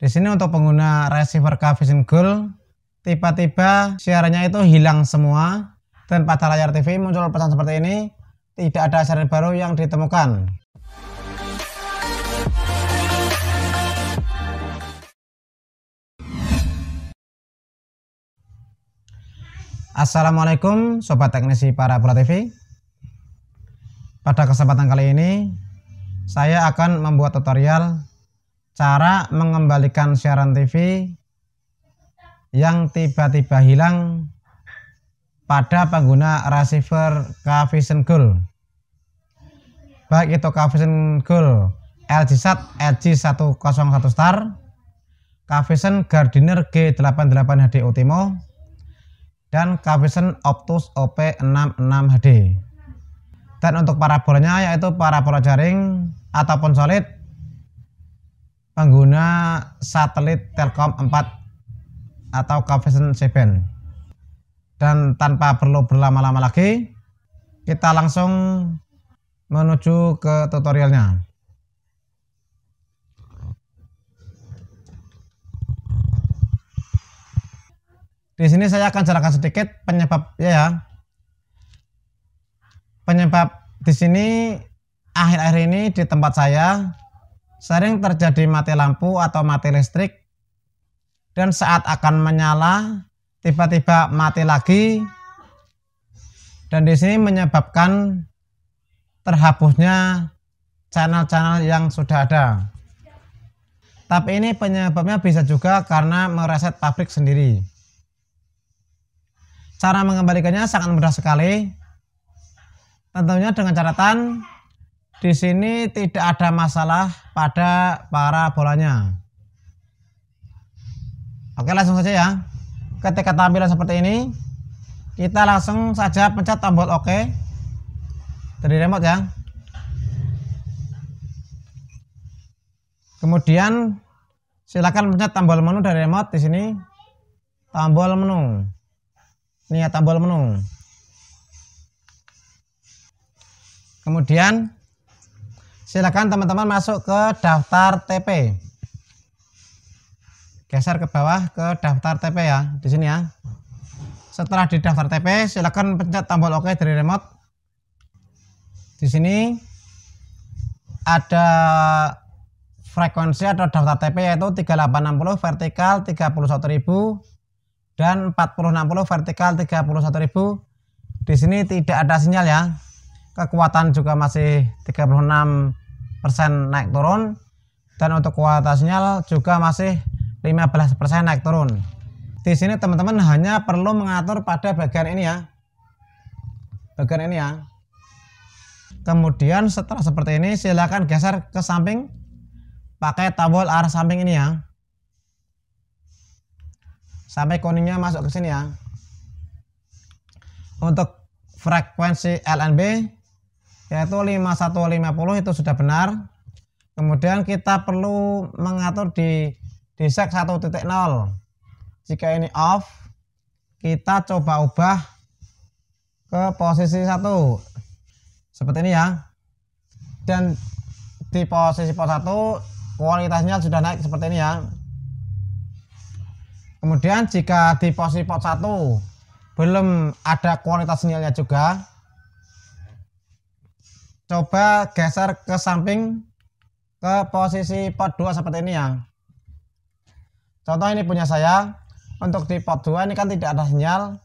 Di sini untuk pengguna receiver K Vision tiba-tiba siarannya itu hilang semua dan pada layar TV muncul pesan seperti ini, tidak ada siaran baru yang ditemukan. Assalamualaikum Sobat Teknisi para Pro TV Pada kesempatan kali ini Saya akan membuat tutorial cara mengembalikan siaran TV yang tiba-tiba hilang pada pengguna receiver Kavision e Gold. Baik itu Kavision e Gold LG Sat LG 101 Star, Kavision e Gardiner G88 HD Ultimo, dan Kavision Optus OP66 HD. Dan untuk parabolanya yaitu parabola jaring ataupun solid pengguna satelit Telkom 4 atau Covision 7. Dan tanpa perlu berlama-lama lagi, kita langsung menuju ke tutorialnya. Di sini saya akan jelaskan sedikit penyebabnya ya. Penyebab di sini akhir-akhir ini di tempat saya sering terjadi mati lampu atau mati listrik dan saat akan menyala tiba-tiba mati lagi dan di sini menyebabkan terhapusnya channel-channel yang sudah ada. Tapi ini penyebabnya bisa juga karena mereset pabrik sendiri. Cara mengembalikannya sangat mudah sekali. Tentunya dengan catatan di sini tidak ada masalah pada bolanya. Oke, langsung saja ya. Ketika tampilan seperti ini, kita langsung saja pencet tombol OK dari remote ya. Kemudian silakan pencet tombol menu dari remote di sini. Tombol menu. Ini ya tombol menu. Kemudian Silakan teman-teman masuk ke daftar TP. Geser ke bawah ke daftar TP ya, di sini ya. Setelah di daftar TP, silakan pencet tombol OK dari remote. Di sini ada frekuensi atau daftar TP yaitu 3860 vertikal 31.000 dan 4060 vertikal 31.000. Di sini tidak ada sinyal ya. Kekuatan juga masih 36 persen naik turun dan untuk kuota sinyal juga masih 15% naik turun. Di sini teman-teman hanya perlu mengatur pada bagian ini ya. Bagian ini ya. Kemudian setelah seperti ini silakan geser ke samping pakai tombol arah samping ini ya. Sampai kuningnya masuk ke sini ya. Untuk frekuensi LNB yaitu 5150 itu sudah benar. Kemudian kita perlu mengatur di desek 1.0. Jika ini off, kita coba ubah ke posisi 1. Seperti ini ya. Dan di posisi pos 1 kualitasnya sudah naik seperti ini ya. Kemudian jika di posisi pos 1 belum ada kualitas sinyalnya juga, coba geser ke samping ke posisi pot 2 seperti ini ya contoh ini punya saya untuk di pot 2 ini kan tidak ada sinyal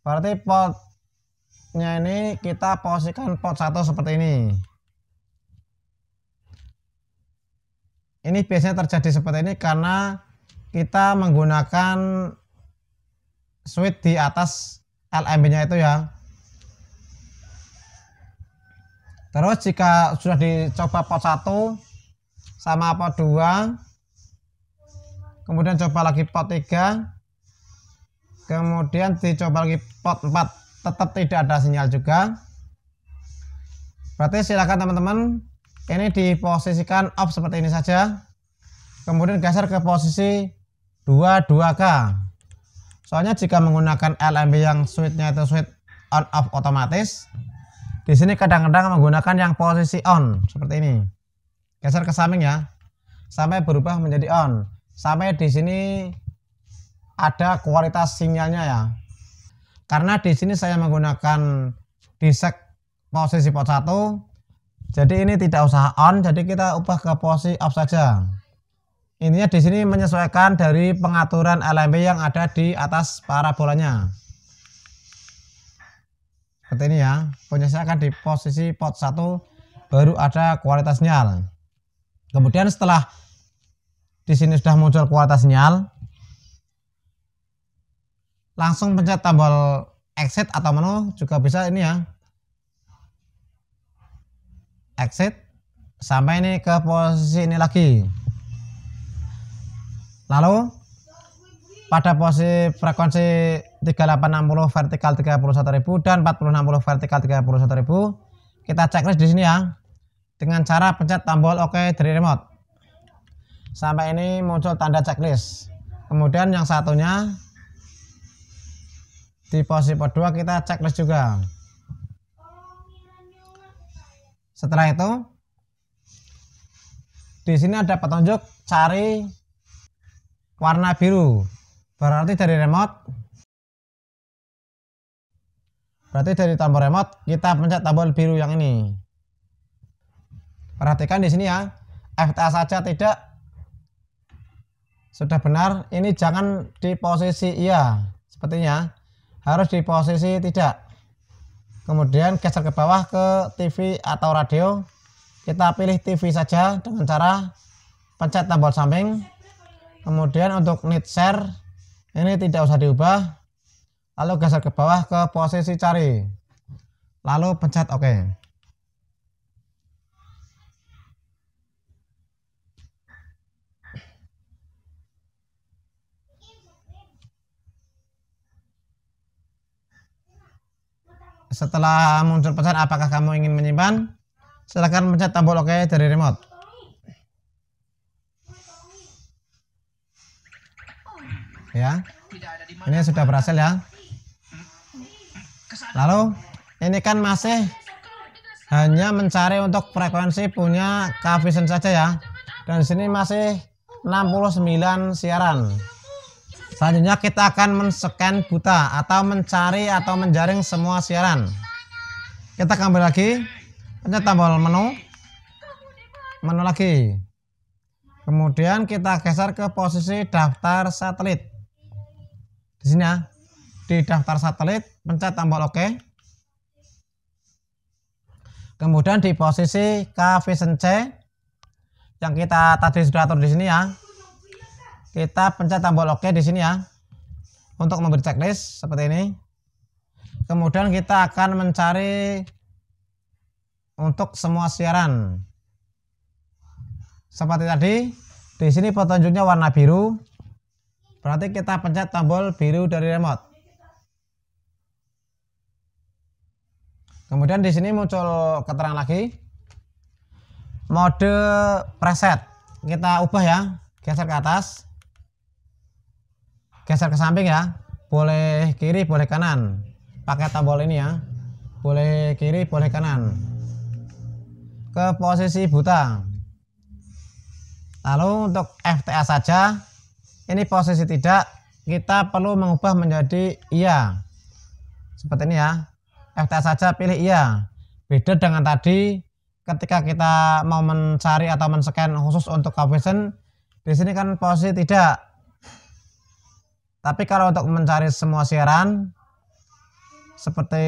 berarti potnya ini kita posisikan pot 1 seperti ini ini biasanya terjadi seperti ini karena kita menggunakan switch di atas LMB nya itu ya Terus jika sudah dicoba pot 1 sama pot 2, kemudian coba lagi pot 3, kemudian dicoba lagi pot 4, tetap tidak ada sinyal juga. Berarti silakan teman-teman ini diposisikan off seperti ini saja. Kemudian geser ke posisi 22K. Soalnya jika menggunakan LMB yang switchnya itu switch on off otomatis, di sini kadang-kadang menggunakan yang posisi on seperti ini. Geser ke samping ya. Sampai berubah menjadi on. Sampai di sini ada kualitas sinyalnya ya. Karena di sini saya menggunakan disek posisi pot 1. Jadi ini tidak usah on, jadi kita ubah ke posisi off saja. Intinya di sini menyesuaikan dari pengaturan LMB yang ada di atas parabolanya seperti ini ya saya akan di posisi pot 1 baru ada kualitas sinyal kemudian setelah di sini sudah muncul kualitas sinyal langsung pencet tombol exit atau menu juga bisa ini ya exit sampai ini ke posisi ini lagi lalu pada posisi frekuensi 3860 vertikal 31000 dan 4060 vertikal 31000 kita checklist di sini ya dengan cara pencet tombol OK dari remote sampai ini muncul tanda checklist kemudian yang satunya di posisi kedua kita checklist juga setelah itu di sini ada petunjuk cari warna biru Berarti dari remote Berarti dari tombol remote kita pencet tombol biru yang ini. Perhatikan di sini ya. FTA saja tidak sudah benar. Ini jangan di posisi iya sepertinya. Harus di posisi tidak. Kemudian geser ke bawah ke TV atau radio. Kita pilih TV saja dengan cara pencet tombol samping. Kemudian untuk need share ini tidak usah diubah. Lalu geser ke bawah ke posisi cari. Lalu pencet OK. Setelah muncul pesan apakah kamu ingin menyimpan, silahkan pencet tombol OK dari remote. ya ini sudah berhasil ya lalu ini kan masih hanya mencari untuk frekuensi punya kavision saja ya dan sini masih 69 siaran selanjutnya kita akan men-scan buta atau mencari atau menjaring semua siaran kita kembali lagi hanya tombol menu menu lagi kemudian kita geser ke posisi daftar satelit di sini ya di daftar satelit pencet tombol OK kemudian di posisi K Vision C yang kita tadi sudah atur di sini ya kita pencet tombol OK di sini ya untuk memberi checklist seperti ini kemudian kita akan mencari untuk semua siaran seperti tadi di sini petunjuknya warna biru Berarti kita pencet tombol biru dari remote. Kemudian di sini muncul keterangan lagi. Mode preset. Kita ubah ya. Geser ke atas. Geser ke samping ya. Boleh kiri, boleh kanan. Pakai tombol ini ya. Boleh kiri, boleh kanan. Ke posisi buta. Lalu untuk FTA saja ini posisi tidak kita perlu mengubah menjadi iya seperti ini ya FTA saja pilih iya beda dengan tadi ketika kita mau mencari atau men-scan khusus untuk kawasan, di sini kan posisi tidak tapi kalau untuk mencari semua siaran seperti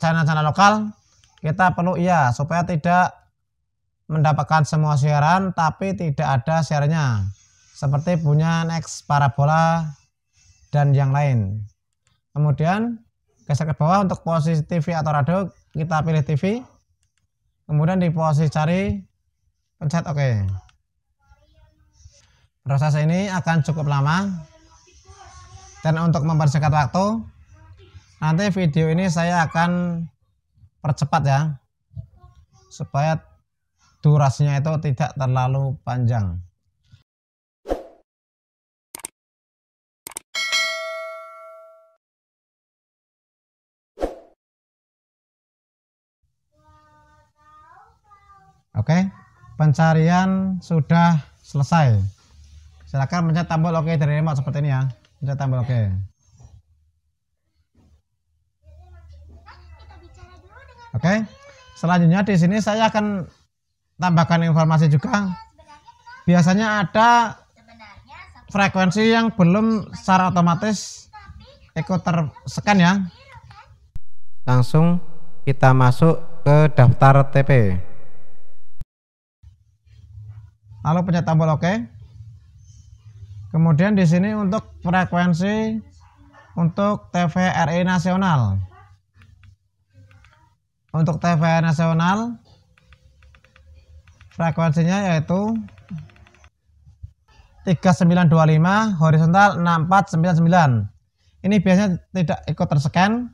channel-channel lokal kita perlu iya supaya tidak mendapatkan semua siaran tapi tidak ada siarannya seperti punya next parabola dan yang lain. Kemudian geser ke bawah untuk posisi TV atau radio kita pilih TV. Kemudian di posisi cari pencet OK. Proses ini akan cukup lama. Dan untuk mempersingkat waktu, nanti video ini saya akan percepat ya. Supaya durasinya itu tidak terlalu panjang. Oke, pencarian sudah selesai. Silakan pencet tombol oke okay dari remote seperti ini ya. Pencet tombol oke. Oke. Selanjutnya di sini saya akan tambahkan informasi juga. Biasanya ada frekuensi yang belum secara otomatis ikut tersekan ya. Langsung kita masuk ke daftar TP lalu pencet tombol OK kemudian di sini untuk frekuensi untuk TVRI nasional untuk TVRI nasional frekuensinya yaitu 3925 horizontal 6499 ini biasanya tidak ikut terscan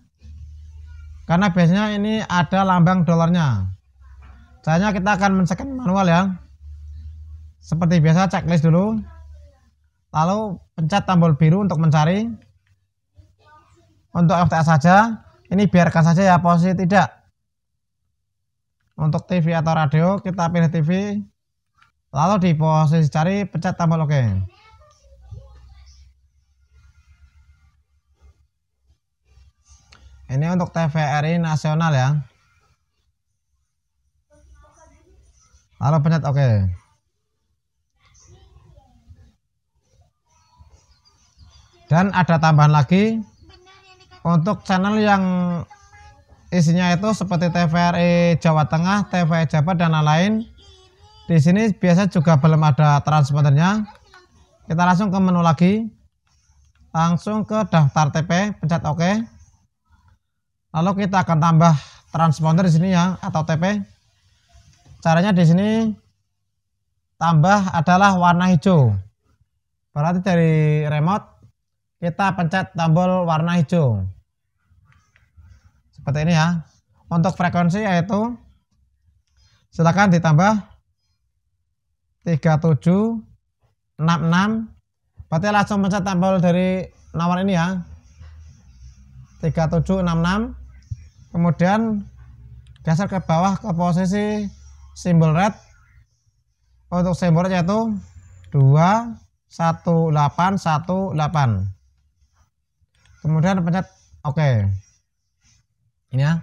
karena biasanya ini ada lambang dolarnya. Caranya kita akan men manual ya. Seperti biasa checklist dulu. Lalu pencet tombol biru untuk mencari. Untuk FTS saja, ini biarkan saja ya posisi ya, tidak. Untuk TV atau radio kita pilih TV. Lalu di posisi cari pencet tombol OK. Ini untuk TVRI nasional ya. Lalu pencet OK. dan ada tambahan lagi untuk channel yang isinya itu seperti TVRI e Jawa Tengah, TVRI e Jabar dan lain-lain. Di sini biasa juga belum ada transpondernya. Kita langsung ke menu lagi. Langsung ke daftar TP, pencet OK. Lalu kita akan tambah transponder di sini ya atau TP. Caranya di sini tambah adalah warna hijau. Berarti dari remote kita pencet tombol warna hijau seperti ini ya untuk frekuensi yaitu silakan ditambah 3766 berarti langsung pencet tombol dari nomor ini ya 3766 kemudian geser ke bawah ke posisi simbol red untuk simbolnya red yaitu 2 1 8 1 kemudian pencet oke okay. ini ya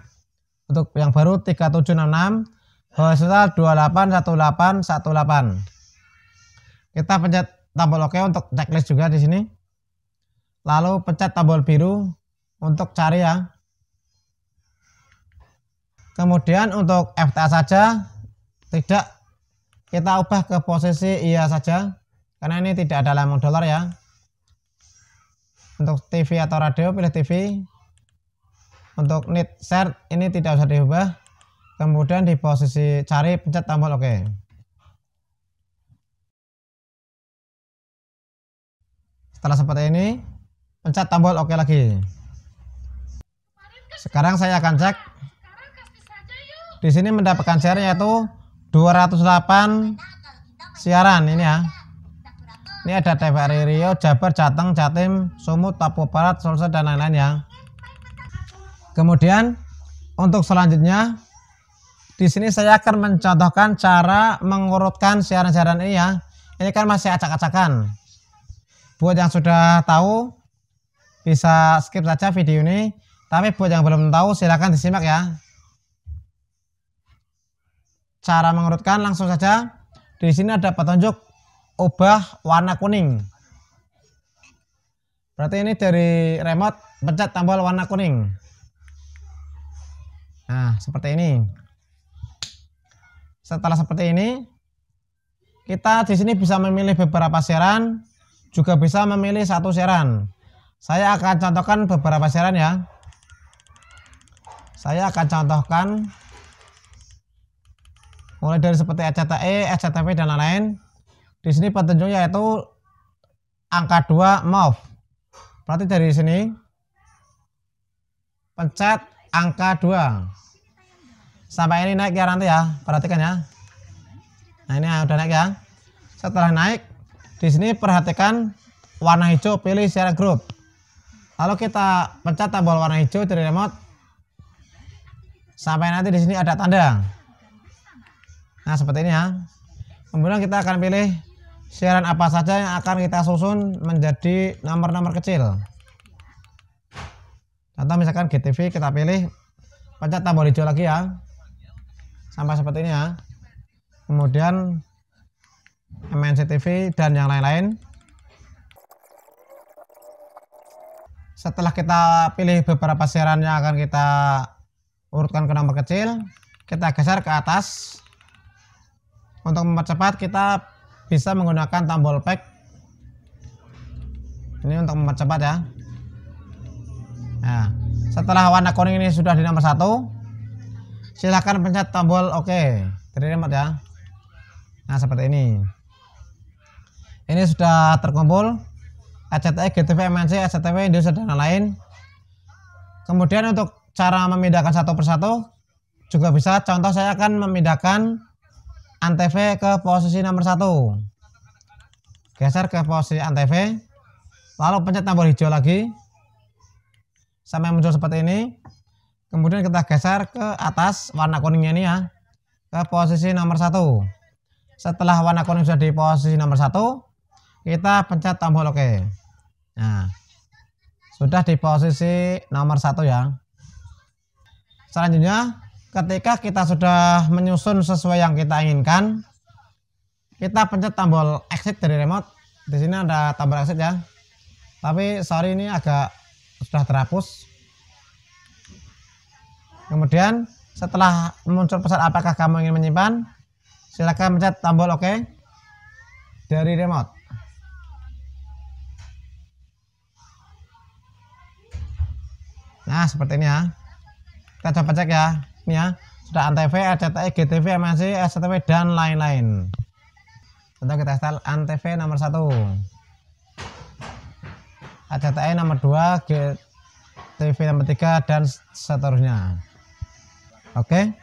untuk yang baru 3766 bawah serta 281818 kita pencet tombol oke OK untuk checklist juga di sini lalu pencet tombol biru untuk cari ya kemudian untuk FTA saja tidak kita ubah ke posisi iya saja karena ini tidak ada lambang dolar ya untuk TV atau radio pilih TV. Untuk need set ini tidak usah diubah. Kemudian di posisi cari pencet tombol OK. Setelah seperti ini, pencet tombol OK lagi. Sekarang saya akan cek. Di sini mendapatkan share yaitu 208 siaran ini ya. Ini ada TVRI Rio Jabar, Jateng, Jatim, Sumut, Papua Barat, Sulsel dan lain-lain ya. Kemudian untuk selanjutnya di sini saya akan mencontohkan cara mengurutkan siaran-siaran ini ya. Ini kan masih acak-acakan. Buat yang sudah tahu bisa skip saja video ini. Tapi buat yang belum tahu silahkan disimak ya. Cara mengurutkan langsung saja. Di sini ada petunjuk ubah warna kuning. Berarti ini dari remote pencet tombol warna kuning. Nah, seperti ini. Setelah seperti ini, kita di sini bisa memilih beberapa siaran juga bisa memilih satu siaran Saya akan contohkan beberapa siaran ya. Saya akan contohkan mulai dari seperti SCTE, SCTV e dan lain-lain. Di sini petunjuknya yaitu angka 2 move. Berarti dari sini pencet angka 2. Sampai ini naik ya nanti ya, perhatikan ya. Nah, ini udah naik ya. Setelah naik, di sini perhatikan warna hijau pilih share group. Lalu kita pencet tombol warna hijau dari remote sampai nanti di sini ada tanda. Nah, seperti ini ya. Kemudian kita akan pilih siaran apa saja yang akan kita susun menjadi nomor-nomor kecil. Contoh misalkan GTV kita pilih pencet tombol hijau lagi ya. Sampai seperti ini ya. Kemudian MNC TV dan yang lain-lain. Setelah kita pilih beberapa siaran yang akan kita urutkan ke nomor kecil, kita geser ke atas. Untuk mempercepat kita bisa menggunakan tombol pack ini untuk mempercepat ya nah setelah warna kuning ini sudah di nomor satu silahkan pencet tombol oke okay. dari ya nah seperti ini ini sudah terkumpul ACTE, GTV, MNC, SCTV, Indonesia dan lain-lain kemudian untuk cara memindahkan satu persatu juga bisa contoh saya akan memindahkan Antv ke posisi nomor satu geser ke posisi Antv lalu pencet tombol hijau lagi sampai muncul seperti ini kemudian kita geser ke atas warna kuningnya ini ya ke posisi nomor satu setelah warna kuning sudah di posisi nomor satu kita pencet tombol oke OK. nah sudah di posisi nomor satu ya selanjutnya ketika kita sudah menyusun sesuai yang kita inginkan, kita pencet tombol exit dari remote. Di sini ada tombol exit ya. Tapi sorry ini agak sudah terhapus. Kemudian setelah muncul pesan apakah kamu ingin menyimpan, silahkan pencet tombol OK dari remote. Nah, seperti ini ya. Kita coba cek ya ya sudah antv RCTI GTV MNC, SCTV dan lain-lain contoh kita install antv nomor 1 RCTI nomor dua, GTV nomor tiga dan seterusnya oke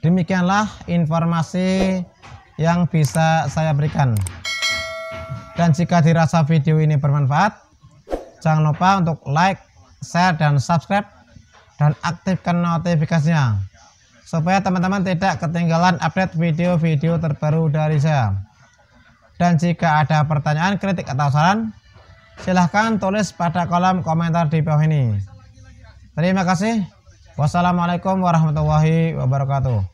demikianlah informasi yang bisa saya berikan dan jika dirasa video ini bermanfaat jangan lupa untuk like share dan subscribe dan aktifkan notifikasinya supaya teman-teman tidak ketinggalan update video-video terbaru dari saya. Dan jika ada pertanyaan, kritik atau saran, silahkan tulis pada kolom komentar di bawah ini. Terima kasih. Wassalamualaikum warahmatullahi wabarakatuh.